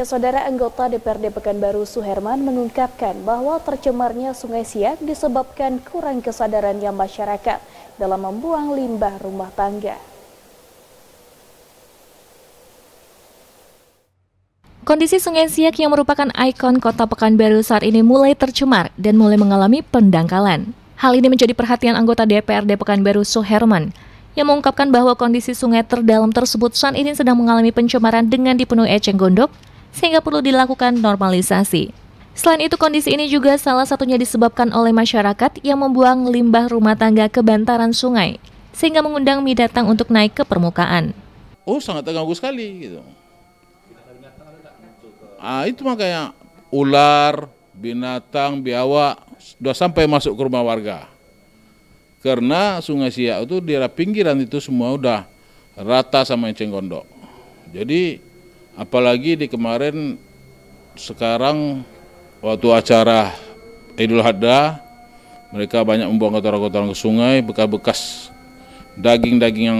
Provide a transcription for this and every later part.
Ya, saudara anggota DPRD Pekanbaru Suherman mengungkapkan bahwa tercemarnya Sungai Siak disebabkan kurang kesadaran yang masyarakat dalam membuang limbah rumah tangga. Kondisi Sungai Siak yang merupakan ikon kota Pekanbaru saat ini mulai tercemar dan mulai mengalami pendangkalan. Hal ini menjadi perhatian anggota DPRD Pekanbaru Suherman yang mengungkapkan bahwa kondisi sungai terdalam tersebut saat ini sedang mengalami pencemaran dengan dipenuhi eceng gondok sehingga perlu dilakukan normalisasi. Selain itu, kondisi ini juga salah satunya disebabkan oleh masyarakat yang membuang limbah rumah tangga ke bantaran sungai, sehingga mengundang mie datang untuk naik ke permukaan. Oh, sangat terganggu sekali gitu. Ah, itu makanya ular, binatang, biawak sudah sampai masuk ke rumah warga. Karena Sungai Siak itu di daerah pinggiran itu semua udah rata sama eceng gondok. Jadi apalagi di kemarin sekarang waktu acara Idul Adha mereka banyak membuang kotoran-kotoran ke sungai bekas-bekas daging-daging yang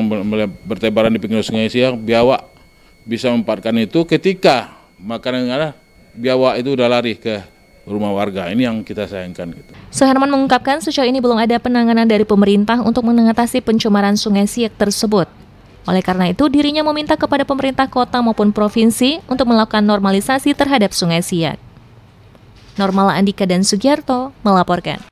bertebaran di pinggir sungai siang biawak bisa memanfaatkan itu ketika makanan yang ada biawak itu udah lari ke rumah warga. Ini yang kita sayangkan. Gitu. Seherman mengungkapkan sejauh ini belum ada penanganan dari pemerintah untuk mengatasi pencemaran sungai Siak tersebut. Oleh karena itu, dirinya meminta kepada pemerintah kota maupun provinsi untuk melakukan normalisasi terhadap Sungai Siak. Normala Andika dan Sugiarto melaporkan.